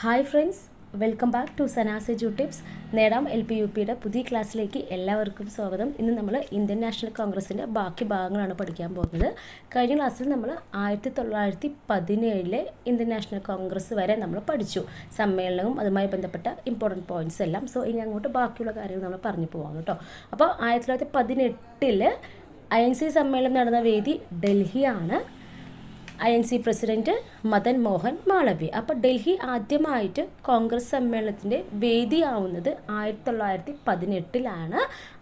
hi friends welcome back to സനാസ് edu tips നേടാം L P U പിയുടെ പുതിയ ക്ലാസ്സിലേക്ക് എല്ലാവർക്കും സ്വാഗതം ഇന്ന് നമ്മൾ ഇന്ത്യൻ നാഷണൽ കോൺഗ്രസിൻ്റെ ബാക്കി ഭാഗങ്ങളാണ് പഠിക്കാൻ പോകുന്നത് കഴിഞ്ഞ ക്ലാസ്സിൽ നമ്മൾ ആയിരത്തി തൊള്ളായിരത്തി പതിനേഴിലെ ഇന്ത്യൻ നാഷണൽ കോൺഗ്രസ് വരെ നമ്മൾ പഠിച്ചു സമ്മേളനവും അതുമായി ബന്ധപ്പെട്ട ഇമ്പോർട്ടൻറ്റ് പോയിന്റ്സ് എല്ലാം സോ ഇനി അങ്ങോട്ട് ബാക്കിയുള്ള കാര്യങ്ങൾ നമ്മൾ പറഞ്ഞു പോകാം കേട്ടോ അപ്പോൾ ആയിരത്തി തൊള്ളായിരത്തി പതിനെട്ടിൽ ഐ എൻ സി സമ്മേളനം നടന്ന വേദി ഡൽഹിയാണ് I N C president Madan Mohan Malaviya അപ്പോൾ ഡൽഹി ആദ്യമായിട്ട് കോൺഗ്രസ് സമ്മേളനത്തിന്റെ വേദിയാവുന്നത് ആയിരത്തി തൊള്ളായിരത്തി പതിനെട്ടിലാണ്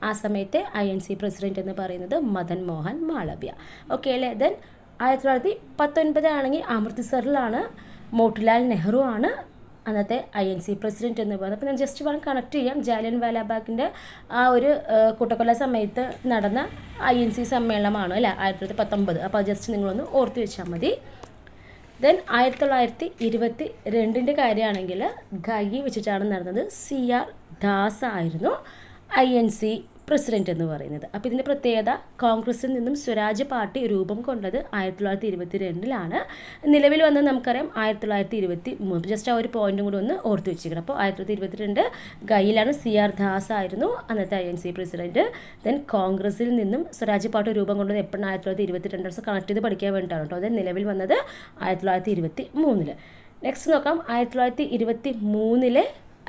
ആ സമയത്തെ ഐ എൻ സി പ്രസിഡന്റ് എന്ന് പറയുന്നത് മദൻ മോഹൻ മാളവ്യ ഓക്കെ അല്ലേ ദെൻ ആയിരത്തി തൊള്ളായിരത്തി പത്തൊൻപത് ആണെങ്കിൽ അമൃത്സറിലാണ് മോട്ടിലാൽ നെഹ്റു ആണ് അന്നത്തെ ഐ എൻ സി പ്രസിഡന്റ് എന്ന് പറയുന്നത് അപ്പോൾ ഞാൻ ജസ്റ്റ് വേണം കണക്ട് ചെയ്യാം ജാലിയൻ വാലാബാഗിൻ്റെ ആ ഒരു കൂട്ടക്കൊല സമയത്ത് നടന്ന ഐ എൻ സി സമ്മേളനമാണ് അല്ലേ ആയിരത്തി തൊള്ളായിരത്തി പത്തൊമ്പത് അപ്പോൾ ജസ്റ്റ് നിങ്ങളൊന്ന് ഓർത്തു വെച്ചാൽ മതി ദെൻ ആയിരത്തി തൊള്ളായിരത്തി ഇരുപത്തി രണ്ടിൻ്റെ കാര്യമാണെങ്കിൽ ഗായി വെച്ചിട്ടാണ് നടന്നത് സി ആർ ദാസ് ആയിരുന്നു ഐ എൻ സി പ്രസിഡന്റ് എന്ന് പറയുന്നത് അപ്പോൾ ഇതിൻ്റെ പ്രത്യേകത കോൺഗ്രസിൽ നിന്നും സ്വരാജ് പാർട്ടി രൂപം കൊണ്ടത് ആയിരത്തി തൊള്ളായിരത്തി ഇരുപത്തി രണ്ടിലാണ് നിലവിൽ വന്ന് നമുക്കറിയാം ആയിരത്തി തൊള്ളായിരത്തി ഇരുപത്തി മൂന്ന് ജസ്റ്റ് ആ ഒരു പോയിന്റും കൂടി ഒന്ന് ഓർത്ത് വെച്ചിരിക്കണം അപ്പോൾ ആയിരത്തി തൊള്ളായിരത്തി ഇരുപത്തിരണ്ട് ഗൈയിലാണ് സി ആർ ദാസ് ആയിരുന്നു അന്നത്തെ I N C president then കോൺഗ്രസിൽ നിന്നും സ്വരാജ് പാർട്ടി രൂപം കൊണ്ടത് എപ്പോഴാണ് ആയിരത്തി തൊള്ളായിരത്തി ഇരുപത്തി രണ്ട് കണക്ട് ചെയ്ത് പഠിക്കാൻ വേണ്ടിയിട്ടാണ് കേട്ടോ അതായത് നിലവിൽ വന്നത് ആയിരത്തി തൊള്ളായിരത്തി ഇരുപത്തി മൂന്നിൽ നെക്സ്റ്റ് നോക്കാം ആയിരത്തി തൊള്ളായിരത്തി ഇരുപത്തി മൂന്നിലെ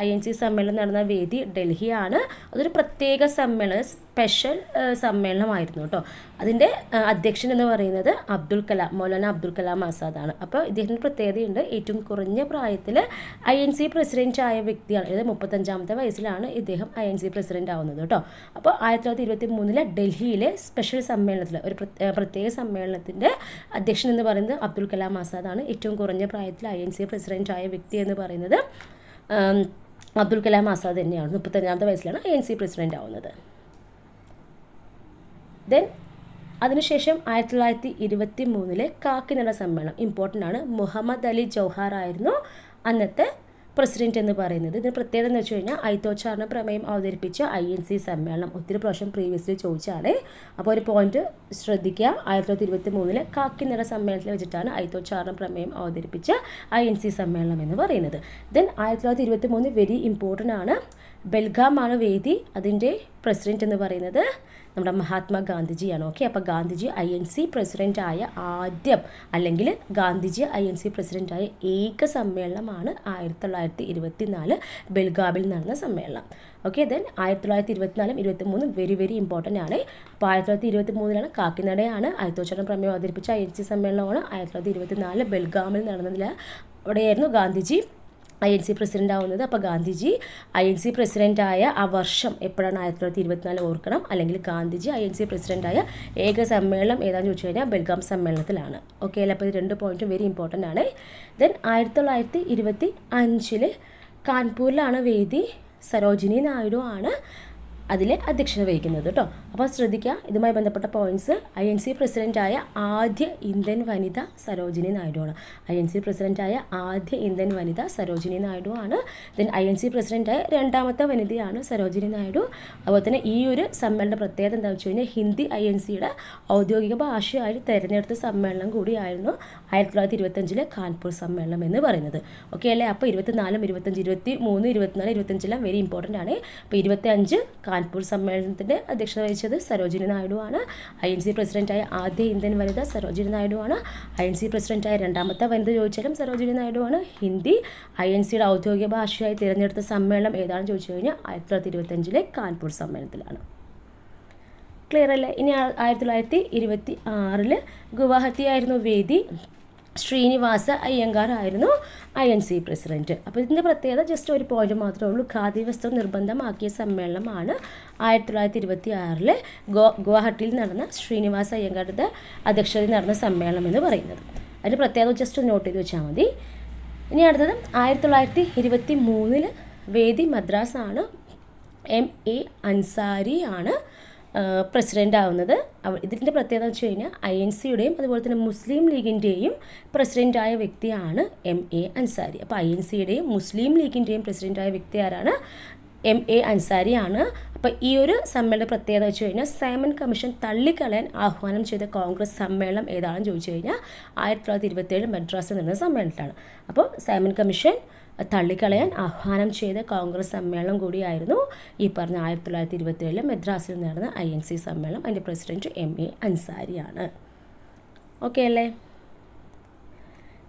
ഐ എൻ സി സമ്മേളനം നടന്ന വേദി ഡൽഹിയാണ് അതൊരു പ്രത്യേക സമ്മേളനം സ്പെഷ്യൽ സമ്മേളനമായിരുന്നു കേട്ടോ അതിൻ്റെ അധ്യക്ഷൻ എന്ന് പറയുന്നത് അബ്ദുൽ കലാം മൗലാന അബ്ദുൽ കലാം ആസാദാണ് അപ്പോൾ ഇദ്ദേഹത്തിന് പ്രത്യേകതയുണ്ട് ഏറ്റവും കുറഞ്ഞ പ്രായത്തിൽ ഐ എൻ സി പ്രസിഡൻ്റ് ആയ വ്യക്തിയാണ് അതായത് മുപ്പത്തഞ്ചാമത്തെ വയസ്സിലാണ് ഇദ്ദേഹം ഐ എൻ സി പ്രസിഡൻ്റ് ആവുന്നത് കേട്ടോ അപ്പോൾ ആയിരത്തി തൊള്ളായിരത്തി ഇരുപത്തി മൂന്നിലെ ഡൽഹിയിലെ സ്പെഷ്യൽ സമ്മേളനത്തിൽ ഒരു പ്രത്യേക സമ്മേളനത്തിൻ്റെ അധ്യക്ഷൻ എന്ന് പറയുന്നത് അബ്ദുൽ കലാം ആസാദാണ് ഏറ്റവും കുറഞ്ഞ പ്രായത്തിൽ ഐ എൻ സി പ്രസിഡൻ്റ് ആയ വ്യക്തി എന്ന് പറയുന്നത് അബ്ദുൽ കലാം ആസാദ് തന്നെയാണ് മുപ്പത്തഞ്ചാമത്തെ വയസ്സിലാണ് എ എൻ സി പ്രസിഡൻ്റ് ആവുന്നത് ദെൻ അതിനുശേഷം ആയിരത്തി തൊള്ളായിരത്തി ഇരുപത്തി മൂന്നിലെ കാക്കിനട സമ്മേളനം ഇമ്പോർട്ടൻ്റ് ആണ് മുഹമ്മദ് അലി ജൗഹാർ ആയിരുന്നു അന്നത്തെ പ്രസിഡന്റ് എന്ന് പറയുന്നത് ഇതിന് പ്രത്യേകത എന്ന് വെച്ച് കഴിഞ്ഞാൽ ഐത്തോച്ചാരണ പ്രമേയം അവതരിപ്പിച്ച ഐ എൻ സി സമ്മേളനം ഒത്തിരി പ്രാവശ്യം പ്രീവിയസ്ലി ചോദിച്ചാണ് അപ്പോൾ ഒരു പോയിന്റ് ശ്രദ്ധിക്കുക ആയിരത്തി തൊള്ളായിരത്തി ഇരുപത്തി മൂന്നിലെ കാക്കിനിട സമ്മേളനത്തിൽ വെച്ചിട്ടാണ് ഐത്തോച്ചാരണ പ്രമേയം അവതരിപ്പിച്ച ഐ എൻ സി സമ്മേളനം എന്ന് പറയുന്നത് ദെൻ ആയിരത്തി തൊള്ളായിരത്തി ഇരുപത്തി മൂന്ന് വെരി ഇമ്പോർട്ടൻ്റ് ആണ് ബൽഗാമാണ് വേദി അതിൻ്റെ പ്രസിഡൻ്റ് എന്ന് പറയുന്നത് നമ്മുടെ മഹാത്മാഗാന്ധിജിയാണ് ഓക്കെ അപ്പോൾ ഗാന്ധിജി ഐ എൻ സി പ്രസിഡൻ്റായ ആദ്യം അല്ലെങ്കിൽ ഗാന്ധിജി ഐ എൻ സി പ്രസിഡൻ്റായ ഏക സമ്മേളനമാണ് ആയിരത്തി തൊള്ളായിരത്തി ഇരുപത്തി നാല് ബെൽഗാവിൽ നടന്ന സമ്മേളനം ഓക്കെ ദെൻ ആയിരത്തി തൊള്ളായിരത്തി ഇരുപത്തിനാലും ഇരുപത്തി മൂന്നും വെരി വെരി ഇമ്പോർട്ടൻ്റ് ആണ് അപ്പോൾ ആയിരത്തി തൊള്ളായിരത്തി ഇരുപത്തി മൂന്നിലാണ് കാക്കിനടയാണ് ആയിരത്തോച്ചാടൻ പ്രമേയം അവതരിപ്പിച്ച ഐ എൻ സി സമ്മേളനമാണ് ആയിരത്തി തൊള്ളായിരത്തി ഇരുപത്തി നാല് ബെൽഗാമിൽ നടന്നതിൽ അവിടെയായിരുന്നു Gandhiji I N C president ആവുന്നത് അപ്പോൾ ഗാന്ധിജി ഐ എൻ സി പ്രസിഡൻ്റായ ആ വർഷം എപ്പോഴാണ് ആയിരത്തി തൊള്ളായിരത്തി ഇരുപത്തിനാല് ഓർക്കണം അല്ലെങ്കിൽ ഗാന്ധിജി ഐ എൻ സി പ്രസിഡൻ്റായ ഏക സമ്മേളനം ഏതാണെന്ന് ചോദിച്ചു കഴിഞ്ഞാൽ ബെൽഗാം സമ്മേളനത്തിലാണ് ഓക്കെ അപ്പോൾ ഇത് രണ്ട് പോയിന്റും വെരി ഇമ്പോർട്ടൻ്റ് ആണ് ദെൻ ആയിരത്തി തൊള്ളായിരത്തി ഇരുപത്തി അഞ്ചിൽ കാൺപൂരിലാണ് വേദി സരോജിനി നായിഡു ആണ് അതിൽ അധ്യക്ഷത വഹിക്കുന്നത് കേട്ടോ അപ്പോൾ ശ്രദ്ധിക്കുക ഇതുമായി ബന്ധപ്പെട്ട പോയിന്റ്സ് ഐ എൻ സി പ്രസിഡൻ്റായ ആദ്യ ഇന്ത്യൻ വനിത സരോജിനി നായിഡുവാണ് ഐ എൻ സി പ്രസിഡൻ്റായ ആദ്യ ഇന്ത്യൻ വനിത സരോജിനി നായിഡു ആണ് ദെൻ ഐ എൻ സി പ്രസിഡൻ്റായ രണ്ടാമത്തെ വനിതയാണ് സരോജിനി നായിഡു അതുപോലെ തന്നെ ഈ ഒരു സമ്മേളന പ്രത്യേകത എന്താ വെച്ച് കഴിഞ്ഞാൽ ഹിന്ദി ഐ എൻ സിയുടെ ഔദ്യോഗിക ഭാഷയായി തിരഞ്ഞെടുത്ത സമ്മേളനം കൂടിയായിരുന്നു ആയിരത്തി തൊള്ളായിരത്തി ഇരുപത്തഞ്ചിലെ കാൺപൂർ സമ്മേളനം എന്ന് പറയുന്നത് ഓക്കെ അല്ലേ അപ്പോൾ ഇരുപത്തിനാലും ഇരുപത്തഞ്ച് ഇരുപത്തി മൂന്ന് ഇരുപത്തിനാല് ഇരുപത്തഞ്ചെല്ലാം വെരി ഇമ്പോർട്ടൻ്റ് ആണ് അപ്പോൾ ഇരുപത്തി അഞ്ച് കാൺപൂർ സമ്മേളനത്തിൻ്റെ അധ്യക്ഷത വഹിച്ചത് സരോജിനി ആണ് ഐ എൻ സി പ്രസിഡൻ്റായ ആദ്യ ഇന്ത്യൻ വനിത സരോജിനി ആണ് ഐ എൻ സി പ്രസിഡൻ്റായ രണ്ടാമത്തെ വനിത ചോദിച്ചാലും സരോജിനി ആണ് ഹിന്ദി ഐ എൻ സിയുടെ ഔദ്യോഗിക ഭാഷയായി തിരഞ്ഞെടുത്ത സമ്മേളനം ഏതാണെന്ന് ചോദിച്ചു കഴിഞ്ഞാൽ ആയിരത്തി തൊള്ളായിരത്തി ഇരുപത്തഞ്ചിലെ കാൺപൂർ സമ്മേളനത്തിലാണ് ക്ലിയർ അല്ലേ ഇനി ആയിരത്തി തൊള്ളായിരത്തി ഇരുപത്തി ആറിൽ ഗുവാഹത്തിയായിരുന്നു ആയിരുന്നു വേദി ശ്രീനിവാസ അയ്യങ്കാർ ആയിരുന്നു ഐ എൻ സി പ്രസിഡന്റ് അപ്പോൾ ഇതിൻ്റെ പ്രത്യേകത ജസ്റ്റ് ഒരു പോയിന്റ് മാത്രമേ ഉള്ളൂ ഖാദി വസ്ത്രം നിർബന്ധമാക്കിയ സമ്മേളനമാണ് ആയിരത്തി തൊള്ളായിരത്തി ഇരുപത്തി ഗോ ഗുവാഹട്ടിയിൽ നടന്ന ശ്രീനിവാസ അയ്യങ്കാരുടെ അധ്യക്ഷതയിൽ നടന്ന സമ്മേളനം എന്ന് പറയുന്നത് അതിൻ്റെ പ്രത്യേകത ജസ്റ്റ് നോട്ട് ചെയ്ത് വെച്ചാൽ മതി ഇനി അടുത്തത് ആയിരത്തി തൊള്ളായിരത്തി ഇരുപത്തി മൂന്നിൽ വേദി മദ്രാസ് ആണ് എം എ അൻസാരി ആണ് പ്രസിഡൻ്റ് ആവുന്നത് ഇതിൻ്റെ പ്രത്യേകത എന്ന് വെച്ച് കഴിഞ്ഞാൽ ഐ എൻ സിയുടെയും അതുപോലെ തന്നെ മുസ്ലിം ലീഗിൻ്റെയും പ്രസിഡൻ്റായ വ്യക്തിയാണ് എം എ അൻസാരി അപ്പോൾ ഐ എൻ സിയുടെയും മുസ്ലിം ലീഗിൻ്റെയും പ്രസിഡൻ്റായ വ്യക്തി ആരാണ് എം എ അൻസാരിയാണ് അപ്പോൾ ഈ ഒരു സമ്മേളന പ്രത്യേകത വെച്ച് കഴിഞ്ഞാൽ സൈമൺ കമ്മീഷൻ തള്ളിക്കളയാൻ ആഹ്വാനം ചെയ്ത കോൺഗ്രസ് സമ്മേളനം ഏതാണെന്ന് ചോദിച്ചു കഴിഞ്ഞാൽ ആയിരത്തി തൊള്ളായിരത്തി ഏഴ് മദ്രാസിൽ നടന്ന സമ്മേളനത്തിലാണ് അപ്പോൾ സൈമൺ കമ്മീഷൻ തള്ളിക്കളയാൻ ആഹ്വാനം ചെയ്ത കോൺഗ്രസ് സമ്മേളനം കൂടിയായിരുന്നു ഈ പറഞ്ഞ ആയിരത്തി തൊള്ളായിരത്തി ഇരുപത്തിയേഴിലെ മദ്രാസിൽ നടന്ന ഐ എൻ സി സമ്മേളനം അതിൻ്റെ പ്രസിഡന്റ് എം എ അൻസാരിയാണ് ഓക്കെ അല്ലേ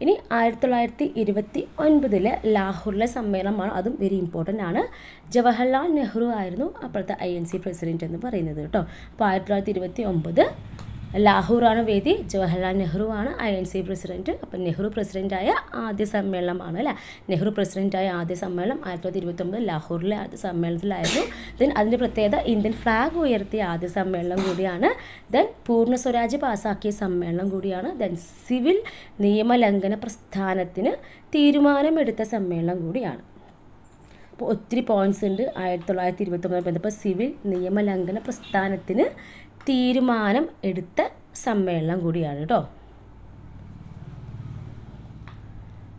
ഇനി ആയിരത്തി തൊള്ളായിരത്തി ഇരുപത്തി ഒൻപതിലെ ലാഹോറിലെ സമ്മേളനമാണ് അതും വെരി ഇമ്പോർട്ടൻ്റ് ആണ് ജവഹർലാൽ നെഹ്റു ആയിരുന്നു അപ്പോഴത്തെ ഐ എൻ സി പ്രസിഡന്റ് എന്ന് പറയുന്നത് കേട്ടോ അപ്പോൾ ആയിരത്തി തൊള്ളായിരത്തി ഇരുപത്തി ഒമ്പത് ലാഹോറാണ് വേദി ജവഹർലാൽ നെഹ്റു ആണ് ഐ എൻ സി പ്രസിഡൻറ്റ് അപ്പം നെഹ്റു പ്രസിഡന്റായ ആദ്യ സമ്മേളനമാണ് അല്ലേ നെഹ്റു പ്രസിഡന്റായ ആദ്യ സമ്മേളനം ആയിരത്തി തൊള്ളായിരത്തി ഇരുപത്തൊമ്പത് ലാഹോറിലെ ആദ്യ സമ്മേളനത്തിലായിരുന്നു ദെൻ അതിൻ്റെ പ്രത്യേകത ഇന്ത്യൻ ഫ്ലാഗ് ഉയർത്തിയ ആദ്യ സമ്മേളനം കൂടിയാണ് ദെൻ പൂർണ്ണ സ്വരാജ് പാസാക്കിയ സമ്മേളനം കൂടിയാണ് ദെൻ സിവിൽ നിയമലംഘന പ്രസ്ഥാനത്തിന് തീരുമാനമെടുത്ത സമ്മേളനം കൂടിയാണ് അപ്പോൾ ഒത്തിരി പോയിന്റ്സ് ഉണ്ട് ആയിരത്തി തൊള്ളായിരത്തി ഇരുപത്തൊമ്പത് ബന്ധപ്പെട്ട സിവിൽ നിയമലംഘന പ്രസ്ഥാനത്തിന് തീരുമാനം എടുത്ത സമ്മേളനം കൂടിയാണ് കേട്ടോ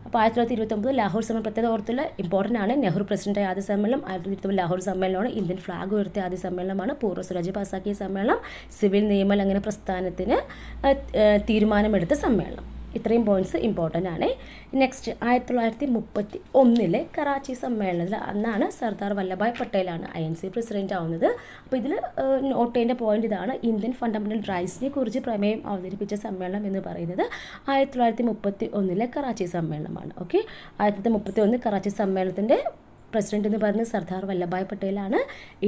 അപ്പോൾ ആയിരത്തി തൊള്ളായിരത്തി ഇരുപത്തൊമ്പത് ലാഹോർ സമ്മേളനം പ്രത്യേക ഓർത്തുള്ള ഇമ്പോർട്ടൻ്റ് ആണ് നെഹ്റു പ്രസിഡന്റ് ആദ്യ സമ്മേളനം ആയിരത്തി തൊള്ളായിരത്തി ലാഹോർ സമ്മേളനമാണ് ഇന്ത്യൻ ഫ്ലാഗ് ഉയർത്തിയ ആദ്യ സമ്മേളനമാണ് പൂർവ്വ സ്വരാജ്യ പാസാക്കിയ സമ്മേളനം സിവിൽ നിയമ ലംഘന പ്രസ്ഥാനത്തിന് തീരുമാനമെടുത്ത സമ്മേളനം ഇത്രയും പോയിന്റ്സ് ഇമ്പോർട്ടൻ്റ് ആണ് നെക്സ്റ്റ് ആയിരത്തി തൊള്ളായിരത്തി മുപ്പത്തി ഒന്നിലെ കറാച്ചി സമ്മേളനത്തിൽ അന്നാണ് സർദാർ വല്ലഭായ് പട്ടേലാണ് ഐ എൻ സി പ്രസിഡൻ്റ് ആവുന്നത് അപ്പോൾ ഇതിൽ നോട്ട് ചെയ്യേണ്ട പോയിന്റ് ഇതാണ് ഇന്ത്യൻ ഫണ്ടമെൻ്റൽ റൈറ്റ്സിനെ കുറിച്ച് പ്രമേയം അവതരിപ്പിച്ച സമ്മേളനം എന്ന് പറയുന്നത് ആയിരത്തി തൊള്ളായിരത്തി മുപ്പത്തി ഒന്നിലെ കറാച്ചി സമ്മേളനമാണ് ഓക്കെ ആയിരത്തി തൊള്ളായിരത്തി മുപ്പത്തി ഒന്ന് കറാച്ചി സമ്മേളനത്തിൻ്റെ പ്രസിഡന്റ് എന്ന് പറയുന്നത് സർദാർ വല്ലഭായ് പട്ടേലാണ്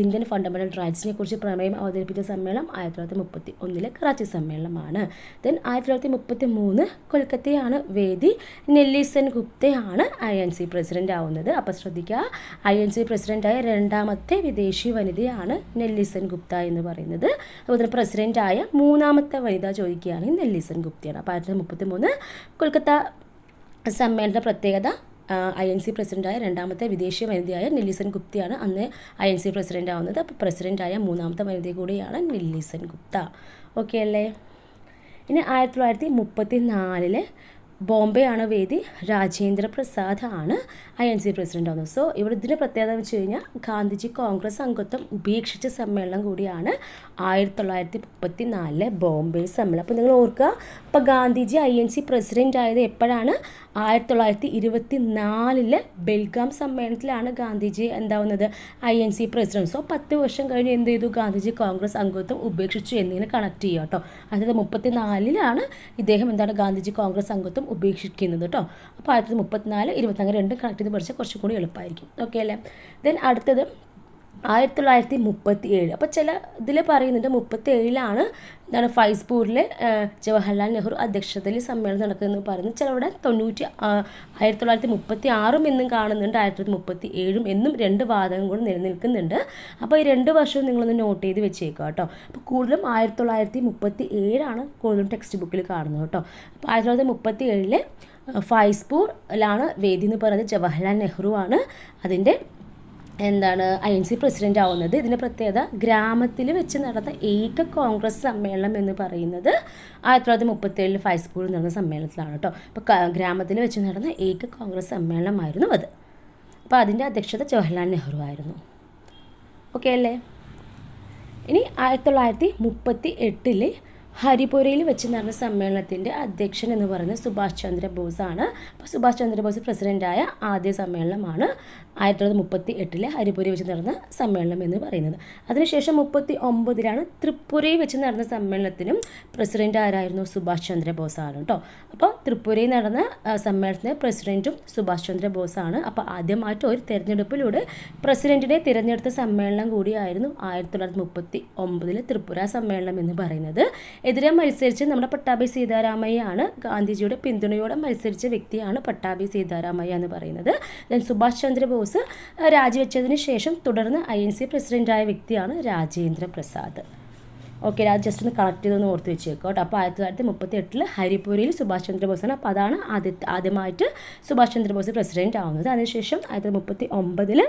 ഇന്ത്യൻ ഫണ്ടമെന്റൽ റൈറ്റ്സിനെ കുറിച്ച് പ്രമേയം അവതരിപ്പിച്ച സമ്മേളനം ആയിരത്തി തൊള്ളായിരത്തി മുപ്പത്തി ഒന്നിലെ കറാച്ചി സമ്മേളനമാണ് ദെൻ ആയിരത്തി തൊള്ളായിരത്തി മുപ്പത്തി മൂന്ന് കൊൽക്കത്തയാണ് വേദി നെല്ലിസൻ ഗുപ്തയാണ് ഐ എൻ സി പ്രസിഡന്റ് ആവുന്നത് അപ്പോൾ ശ്രദ്ധിക്കുക ഐ എൻ സി പ്രസിഡന്റായ രണ്ടാമത്തെ വിദേശി വനിതയാണ് നെല്ലിസൻ ഗുപ്ത എന്ന് പറയുന്നത് അതുപോലെ തന്നെ പ്രസിഡന്റായ മൂന്നാമത്തെ വനിത ചോദിക്കുകയാണെങ്കിൽ നെല്ലിസൻ ഗുപ്തയാണ് അപ്പോൾ ആയിരത്തി മുപ്പത്തി മൂന്ന് കൊൽക്കത്ത സമ്മേളന പ്രത്യേകത ഐ എൻ സി പ്രസിഡൻ്റായ രണ്ടാമത്തെ വിദേശീയ വനിതയായ നില്ലിസൻ ഗുപ്തയാണ് അന്ന് ഐ എൻ സി പ്രസിഡൻ്റ് ആവുന്നത് അപ്പോൾ പ്രസിഡൻ്റായ മൂന്നാമത്തെ വനിത കൂടിയാണ് നില്ലിസൻ ഗുപ്ത ഓക്കെ അല്ലേ ഇനി ആയിരത്തി തൊള്ളായിരത്തി മുപ്പത്തി നാലിലെ ബോംബെ ആണ് വേദി രാജേന്ദ്ര പ്രസാദ് ആണ് ഐ എൻ സി പ്രസിഡൻ്റ് ആവുന്നത് സോ ഇവിടെ ഇതിൻ്റെ പ്രത്യേകത വെച്ച് കഴിഞ്ഞാൽ ഗാന്ധിജി കോൺഗ്രസ് അംഗത്വം ഉപേക്ഷിച്ച സമ്മേളനം കൂടിയാണ് ആയിരത്തി തൊള്ളായിരത്തി മുപ്പത്തി നാലിലെ ബോംബെ സമ്മേളനം അപ്പോൾ നിങ്ങൾ ഓർക്കുക അപ്പോൾ Gandhiji I N C president ആയത് എപ്പോഴാണ് ആയിരത്തി തൊള്ളായിരത്തി ഇരുപത്തി നാലില് ബെൽഗാം സമ്മേളനത്തിലാണ് ഗാന്ധിജി എന്താവുന്നത് I N C president so പത്ത് വർഷം കഴിഞ്ഞ് എന്ത് ചെയ്തു ഗാന്ധിജി കോൺഗ്രസ് അംഗത്വം ഉപേക്ഷിച്ചു എന്നിങ്ങനെ കണക്ട് ചെയ്യുക കേട്ടോ അതായത് മുപ്പത്തി നാലിലാണ് ഇദ്ദേഹം എന്താണ് ഗാന്ധിജി കോൺഗ്രസ് അംഗത്വം ഉപേക്ഷിക്കുന്നത് കേട്ടോ അപ്പോൾ ആയിരത്തി മുപ്പത്തിനാല് ഇരുപത്തങ്ങനെ രണ്ടും കണക്ട് ചെയ്ത് പഠിച്ചാൽ കുറച്ചും കൂടി എളുപ്പമായിരിക്കും ഓക്കെ അല്ലേ ദെൻ അടുത്തത് ആയിരത്തി തൊള്ളായിരത്തി മുപ്പത്തി ഏഴ് അപ്പോൾ ചില ഇതിൽ പറയുന്നുണ്ട് മുപ്പത്തി ഏഴിലാണ് എന്താണ് ഫൈസ്പൂരിലെ ജവഹർലാൽ നെഹ്റു അധ്യക്ഷതയിൽ സമ്മേളനം നടക്കുന്നത് പറയുന്നത് ചിലവിടെ തൊണ്ണൂറ്റി ആയിരത്തി തൊള്ളായിരത്തി മുപ്പത്തി ആറും എന്നും കാണുന്നുണ്ട് ആയിരത്തി തൊള്ളായിരത്തി മുപ്പത്തി ഏഴും എന്നും രണ്ട് വാദങ്ങൾ കൂടെ നിലനിൽക്കുന്നുണ്ട് അപ്പോൾ ഈ രണ്ട് വർഷവും നിങ്ങളൊന്ന് നോട്ട് ചെയ്ത് വെച്ചേക്കുക കേട്ടോ അപ്പോൾ കൂടുതലും ആയിരത്തി തൊള്ളായിരത്തി മുപ്പത്തി ഏഴാണ് കൂടുതലും ടെക്സ്റ്റ് ബുക്കിൽ കാണുന്നത് കേട്ടോ അപ്പോൾ ആയിരത്തി തൊള്ളായിരത്തി മുപ്പത്തി ഏഴിലെ ഫൈസ്പൂരിലാണ് വേദി എന്ന് പറയുന്നത് ജവഹർലാൽ നെഹ്റു ആണ് അതിൻ്റെ എന്താണ് ഐ എൻ സി പ്രസിഡൻ്റ് ആവുന്നത് ഇതിൻ്റെ പ്രത്യേകത ഗ്രാമത്തിൽ വെച്ച് നടന്ന ഏക കോൺഗ്രസ് സമ്മേളനം എന്ന് പറയുന്നത് ആയിരത്തി തൊള്ളായിരത്തി മുപ്പത്തേഴിൽ ഫൈസ്കൂളിൽ നടന്ന സമ്മേളനത്തിലാണ് കേട്ടോ അപ്പോൾ ഗ്രാമത്തിൽ വെച്ച് നടന്ന ഏക കോൺഗ്രസ് സമ്മേളനമായിരുന്നു അത് അപ്പോൾ അതിൻ്റെ അധ്യക്ഷത ജവഹർലാൽ നെഹ്റു ആയിരുന്നു ഓക്കെ അല്ലേ ഇനി ആയിരത്തി തൊള്ളായിരത്തി മുപ്പത്തി എട്ടിൽ ഹരിപുരയിൽ വെച്ച് നടന്ന സമ്മേളനത്തിൻ്റെ അധ്യക്ഷൻ എന്ന് പറയുന്നത് സുഭാഷ് ചന്ദ്ര ആണ് അപ്പോൾ സുഭാഷ് ചന്ദ്ര ബോസ് പ്രസിഡൻ്റായ ആദ്യ സമ്മേളനമാണ് ആയിരത്തി തൊള്ളായിരത്തി മുപ്പത്തി എട്ടിലെ ഹരിപുരയിൽ വെച്ച് നടന്ന സമ്മേളനം എന്ന് പറയുന്നത് അതിനുശേഷം മുപ്പത്തി ഒമ്പതിലാണ് ത്രിപുരയിൽ വെച്ച് നടന്ന സമ്മേളനത്തിനും പ്രസിഡൻ്റ് ആരായിരുന്നു സുഭാഷ് ചന്ദ്ര ആണ് കേട്ടോ അപ്പോൾ ത്രിപുരയിൽ നടന്ന സമ്മേളനത്തിന് പ്രസിഡൻറ്റും സുഭാഷ് ചന്ദ്ര ആണ് അപ്പോൾ ആദ്യമായിട്ട് ഒരു തിരഞ്ഞെടുപ്പിലൂടെ പ്രസിഡൻറ്റിനെ തിരഞ്ഞെടുത്ത സമ്മേളനം കൂടിയായിരുന്നു ആയിരത്തി തൊള്ളായിരത്തി മുപ്പത്തി ഒമ്പതിലെ ത്രിപുര സമ്മേളനം എന്ന് പറയുന്നത് എതിരെ മത്സരിച്ച് നമ്മുടെ പട്ടാഭി സീതാരാമയ്യാണ് ഗാന്ധിജിയുടെ പിന്തുണയോടെ മത്സരിച്ച വ്യക്തിയാണ് പട്ടാഭി സീതാരാമയ്യ എന്ന് പറയുന്നത് ദെൻ സുഭാഷ് ചന്ദ്രബോസ് രാജിവെച്ചതിന് ശേഷം തുടർന്ന് ഐ എൻ സി പ്രസിഡൻ്റായ വ്യക്തിയാണ് രാജേന്ദ്ര പ്രസാദ് ഓക്കെ അത് ജസ്റ്റ് ഒന്ന് കണക്ട് ചെയ്തൊന്ന് ഓർത്ത് വെച്ചേക്കോ കേട്ടോ അപ്പോൾ ആയിരത്തി തൊള്ളായിരത്തി മുപ്പത്തി എട്ടിൽ ഹരിപൂരിൽ സുഭാഷ് ചന്ദ്രബോസാണ് അപ്പോൾ അതാണ് ആദ്യ ആദ്യമായിട്ട് സുഭാഷ് ചന്ദ്രബോസ് പ്രസിഡൻ്റ് ആവുന്നത് അതിനുശേഷം ആയിരത്തി തൊള്ളായിരത്തി മുപ്പത്തി ഒമ്പതിൽ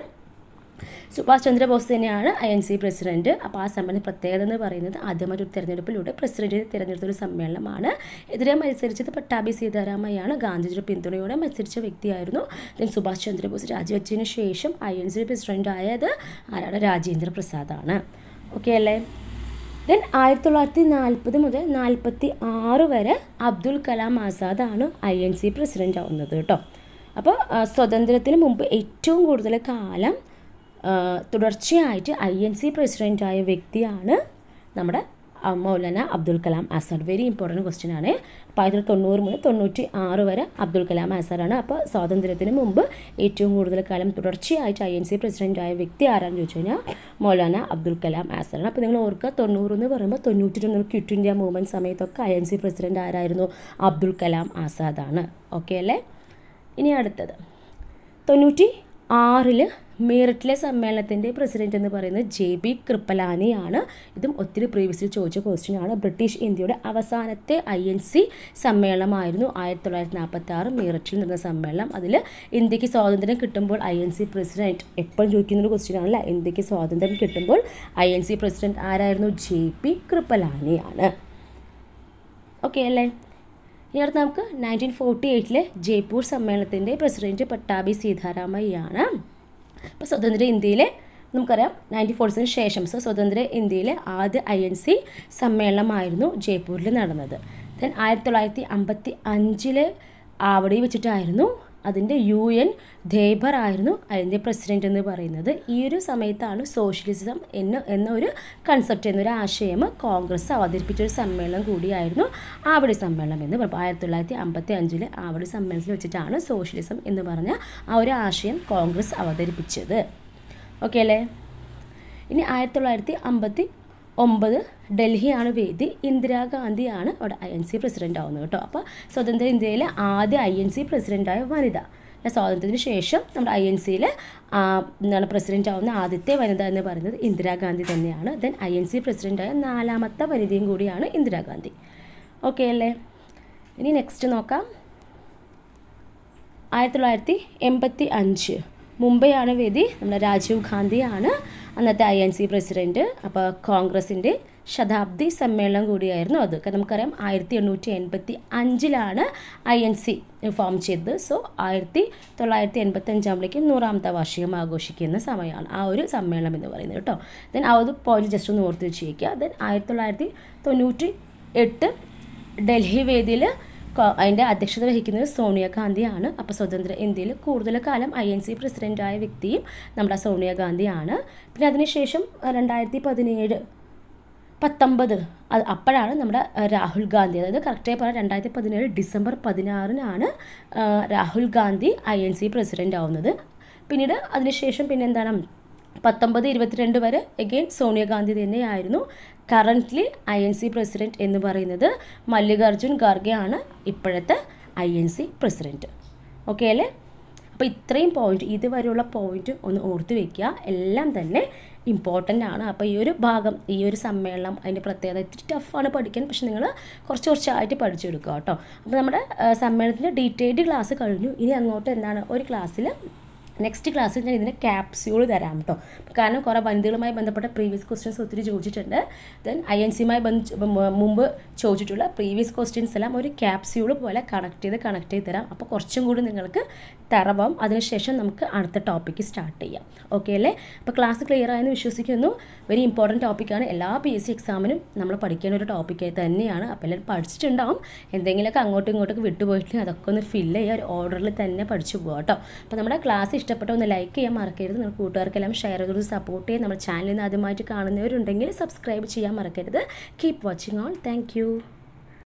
സുഭാഷ് ചന്ദ്രബോസ് തന്നെയാണ് ഐ എൻ സി പ്രസിഡന്റ് അപ്പോൾ ആ സമ്മേളനം പ്രത്യേകത എന്ന് പറയുന്നത് ആദ്യമായിട്ട് ഒരു തെരഞ്ഞെടുപ്പിലൂടെ പ്രസിഡന്റിനെ തിരഞ്ഞെടുത്ത ഒരു സമ്മേളനമാണ് എതിരെ മത്സരിച്ചത് പട്ടാഭി സീതാരാമയ്യാണ് ഗാന്ധിജിയുടെ പിന്തുണയോടെ മത്സരിച്ച വ്യക്തിയായിരുന്നു ദെൻ സുഭാഷ് ചന്ദ്രബോസ് രാജിവെച്ചതിന് ശേഷം ഐ എൻ സി പ്രസിഡന്റ് ആയത് ആരാണ് രാജേന്ദ്ര പ്രസാദാണ് ഓക്കെ അല്ലേ ദെൻ ആയിരത്തി തൊള്ളായിരത്തി നാൽപ്പത് മുതൽ നാൽപ്പത്തി ആറ് വരെ അബ്ദുൽ കലാം ആസാദാണ് ഐ എൻ സി പ്രസിഡൻ്റ് ആവുന്നത് കേട്ടോ അപ്പോൾ സ്വതന്ത്രത്തിന് മുമ്പ് ഏറ്റവും കൂടുതൽ കാലം തുടർച്ചയായിട്ട് ഐ എൻ സി പ്രസിഡൻറ്റായ വ്യക്തിയാണ് നമ്മുടെ Maulana Abdul Kalam Azad very important question ആണ് അപ്പോൾ ആയിരത്തി തൊണ്ണൂറ് മുതൽ തൊണ്ണൂറ്റി ആറ് വരെ അബ്ദുൽ കലാം ആസാദാണ് അപ്പോൾ സ്വാതന്ത്ര്യത്തിന് മുമ്പ് ഏറ്റവും കൂടുതൽ കാലം തുടർച്ചയായിട്ട് ഐ എൻ സി പ്രസിഡൻറ്റായ വ്യക്തി ആരാണെന്ന് ചോദിച്ചു കഴിഞ്ഞാൽ മൗലാന അബ്ദുൽ കലാം ആസാദാണ് അപ്പോൾ നിങ്ങൾ ഓർക്കുക തൊണ്ണൂറ് എന്ന് പറയുമ്പോൾ തൊണ്ണൂറ്റി തൊണ്ണൂറ് ക്വിറ്റ് ഇന്ത്യ മൂവ്മെൻറ്റ് സമയത്തൊക്കെ ഐ എൻ സി പ്രസിഡൻ്റ് ആരായിരുന്നു അബ്ദുൽ കലാം ആസാദാണ് ഓക്കെ അല്ലേ ഇനി അടുത്തത് തൊണ്ണൂറ്റി ആറിൽ മീററ്റിലെ സമ്മേളനത്തിൻ്റെ പ്രസിഡന്റ് എന്ന് പറയുന്നത് ജെ ബി കൃപ്പലാനിയാണ് ഇതും ഒത്തിരി പ്രീവിയസ്ലി ചോദിച്ച ക്വസ്റ്റ്യൻ ആണ് ബ്രിട്ടീഷ് ഇന്ത്യയുടെ അവസാനത്തെ ഐ എൻ സി സമ്മേളനമായിരുന്നു ആയിരത്തി തൊള്ളായിരത്തി നാൽപ്പത്തി ആറ് മീററ്റിൽ നടന്ന സമ്മേളനം അതിൽ ഇന്ത്യക്ക് സ്വാതന്ത്ര്യം കിട്ടുമ്പോൾ ഐ എൻ സി പ്രസിഡന്റ് എപ്പോഴും ചോദിക്കുന്ന ഒരു ക്വസ്റ്റ്യൻ ആണല്ല ഇന്ത്യക്ക് സ്വാതന്ത്ര്യം കിട്ടുമ്പോൾ ഐ എൻ സി പ്രസിഡന്റ് ആരായിരുന്നു ജെ പി കൃപ്പലാനിയാണ് ഓക്കെ അല്ലേ ഇനി അടുത്ത് നമുക്ക് നയൻറ്റീൻ ഫോർട്ടി എയ്റ്റിലെ ജയ്പൂർ സമ്മേളനത്തിൻ്റെ പ്രസിഡന്റ് പട്ടാബി സീതാരാമയ്യാണ് അപ്പോൾ സ്വതന്ത്ര ഇന്ത്യയിലെ നമുക്കറിയാം നയൻറ്റീൻ ഫോർട്ടിസിന് ശേഷം സ്വതന്ത്ര ഇന്ത്യയിലെ ആദ്യ ഐ എൻ സി സമ്മേളനമായിരുന്നു ജയ്പൂരിൽ നടന്നത് ദെൻ ആയിരത്തി തൊള്ളായിരത്തി അമ്പത്തി അഞ്ചിലെ ആവടി വെച്ചിട്ടായിരുന്നു അതിൻ്റെ യു എൻ ധേബർ ആയിരുന്നു അതിൻ്റെ പ്രസിഡൻ്റ് എന്ന് പറയുന്നത് ഈ ഒരു സമയത്താണ് സോഷ്യലിസം എന്ന എന്നൊരു കൺസെപ്റ്റ് എന്നൊരു ആശയം കോൺഗ്രസ് അവതരിപ്പിച്ചൊരു സമ്മേളനം കൂടിയായിരുന്നു ആവടി സമ്മേളനം എന്ന് പറഞ്ഞു ആയിരത്തി തൊള്ളായിരത്തി അമ്പത്തി അഞ്ചിലെ ആവടി സമ്മേളനത്തിൽ വെച്ചിട്ടാണ് സോഷ്യലിസം എന്ന് പറഞ്ഞ ആ ഒരു ആശയം കോൺഗ്രസ് അവതരിപ്പിച്ചത് ഓക്കെ അല്ലേ ഇനി ആയിരത്തി തൊള്ളായിരത്തി അമ്പത്തി ഒമ്പത് ഡൽഹിയാണ് വേദി ഇന്ദിരാഗാന്ധിയാണ് അവിടെ ഐ എൻ സി പ്രസിഡൻ്റ് ആവുന്നത് കേട്ടോ അപ്പോൾ സ്വതന്ത്ര ഇന്ത്യയിലെ ആദ്യ ഐ എൻ സി പ്രസിഡൻ്റായ വനിത സ്വാതന്ത്ര്യത്തിന് ശേഷം നമ്മുടെ ഐ എൻ സിയിൽ എന്താണ് പ്രസിഡൻ്റ് ആവുന്ന ആദ്യത്തെ വനിത എന്ന് പറയുന്നത് ഇന്ദിരാഗാന്ധി തന്നെയാണ് ദെൻ ഐ എൻ സി പ്രസിഡൻ്റായ നാലാമത്തെ വനിതയും കൂടിയാണ് ഇന്ദിരാഗാന്ധി ഓക്കെ അല്ലേ ഇനി നെക്സ്റ്റ് നോക്കാം ആയിരത്തി തൊള്ളായിരത്തി എൺപത്തി അഞ്ച് മുംബൈയാണ് വേദി നമ്മുടെ രാജീവ് ഗാന്ധിയാണ് അന്നത്തെ ഐ എൻ സി പ്രസിഡൻറ്റ് അപ്പോൾ കോൺഗ്രസിൻ്റെ ശതാബ്ദി സമ്മേളനം കൂടിയായിരുന്നു അത് കാരണം നമുക്കറിയാം ആയിരത്തി എണ്ണൂറ്റി എൺപത്തി അഞ്ചിലാണ് ഐ എൻ സി ഫോം ചെയ്തത് സോ ആയിരത്തി തൊള്ളായിരത്തി എൺപത്തി അഞ്ചാകുമ്പോഴേക്കും നൂറാമത്തെ വാർഷികം ആഘോഷിക്കുന്ന സമയമാണ് ആ ഒരു സമ്മേളനം എന്ന് പറയുന്നത് കേട്ടോ ദെൻ ആ ഒരു പോയിന്റ് ജസ്റ്റ് ഒന്ന് ഓർത്ത് വെച്ച് വയ്ക്കുക ദെൻ ആയിരത്തി തൊള്ളായിരത്തി തൊണ്ണൂറ്റി എട്ട് ഡൽഹി വേദിയിൽ അതിൻ്റെ അധ്യക്ഷത വഹിക്കുന്നത് സോണിയാഗാന്ധിയാണ് അപ്പോൾ സ്വതന്ത്ര ഇന്ത്യയിൽ കൂടുതൽ കാലം ഐ എൻ സി പ്രസിഡൻ്റായ വ്യക്തിയും നമ്മുടെ സോണിയാഗാന്ധിയാണ് പിന്നെ അതിനുശേഷം രണ്ടായിരത്തി പതിനേഴ് പത്തൊമ്പത് അത് അപ്പോഴാണ് നമ്മുടെ രാഹുൽ ഗാന്ധി അതായത് കറക്റ്റായി പറഞ്ഞാൽ രണ്ടായിരത്തി പതിനേഴ് ഡിസംബർ പതിനാറിനാണ് Rahul Gandhi I N C president ആവുന്നത് പിന്നീട് അതിനുശേഷം പിന്നെ എന്താണ് പത്തൊമ്പത് ഇരുപത്തിരണ്ട് വരെ എഗെയിൻ സോണിയാഗാന്ധി തന്നെയായിരുന്നു currently I N C president എന്ന് പറയുന്നത് മല്ലികാർജുൻ ഖാർഗെ ആണ് ഇപ്പോഴത്തെ I N C president okay അല്ലേ അപ്പോൾ ഇത്രയും പോയിന്റ് ഇതുവരെയുള്ള പോയിന്റ് ഒന്ന് ഓർത്ത് വെക്കുക എല്ലാം തന്നെ ഇമ്പോർട്ടൻ്റ് ആണ് അപ്പോൾ ഈ ഒരു ഭാഗം ഈ ഒരു സമ്മേളനം അതിൻ്റെ പ്രത്യേകത ഇത്തിരി ടഫാണ് പഠിക്കാൻ പക്ഷെ നിങ്ങൾ കുറച്ച് കുറച്ചായിട്ട് പഠിച്ചെടുക്കുക കേട്ടോ അപ്പോൾ നമ്മുടെ സമ്മേളനത്തിൻ്റെ ഡീറ്റെയിൽഡ് ക്ലാസ് കഴിഞ്ഞു ഇനി അങ്ങോട്ട് എന്താണ് ഒരു ക്ലാസ്സിൽ നെക്സ്റ്റ് ക്ലാസ്സിൽ ഞാൻ ഇതിൻ്റെ ക്യാപ്സ്യൂൾ തരാം കേട്ടോ കാരണം കുറേ വനിതകളുമായി ബന്ധപ്പെട്ട പ്രീവിയസ് ക്വസ്റ്റ്യൻസ് ഒത്തിരി ചോദിച്ചിട്ടുണ്ട് ദെൻ ഐ എൻ സിയുമായി മുമ്പ് ചോദിച്ചിട്ടുള്ള പ്രീവിയസ് ക്വസ്റ്റ്യൻസ് എല്ലാം ഒരു ക്യാപ്സ്യൂൾ പോലെ കണക്ട് ചെയ്ത് കണക്ട് ചെയ്ത് തരാം അപ്പോൾ കുറച്ചും കൂടി നിങ്ങൾക്ക് തറവാം അതിനുശേഷം നമുക്ക് അടുത്ത ടോപ്പിക്ക് സ്റ്റാർട്ട് ചെയ്യാം ഓക്കെ അല്ലേ അപ്പോൾ ക്ലാസ് ക്ലിയർ ആയെന്ന് വിശ്വസിക്കുന്നു വെരി ഇമ്പോർട്ടൻറ്റ് ടോപ്പിക്കാണ് എല്ലാ പി എസ് സി എക്സാമിനും നമ്മൾ പഠിക്കേണ്ട ഒരു ടോപ്പിക്കായി തന്നെയാണ് അപ്പോൾ എല്ലാവരും പഠിച്ചിട്ടുണ്ടാവും എന്തെങ്കിലുമൊക്കെ അങ്ങോട്ടും ഇങ്ങോട്ടൊക്കെ വിട്ടുപോയിട്ടുണ്ടെങ്കിൽ അതൊക്കെ ഒന്ന് ഫില്ല് ചെയ്യുക ഒരു ഓർഡറിൽ തന്നെ പഠിച്ചു പോകാം കേട്ടോ അപ്പോൾ നമ്മുടെ ക്ലാസ് ഇഷ്ടപ്പെട്ട ഒന്ന് ലൈക്ക് ചെയ്യാൻ മറക്കരുത് നിങ്ങൾ കൂട്ടുകാർക്കെല്ലാം ഷെയർ ചെയ്ത് സപ്പോർട്ട് ചെയ്യാൻ നമ്മുടെ ചാനലിൽ നിന്ന് ആദ്യമായിട്ട് കാണുന്നവരുണ്ടെങ്കിൽ സബ്സ്ക്രൈബ് ചെയ്യാൻ മറക്കരുത് കീപ് വാച്ചിങ് ഓൾ താങ്ക്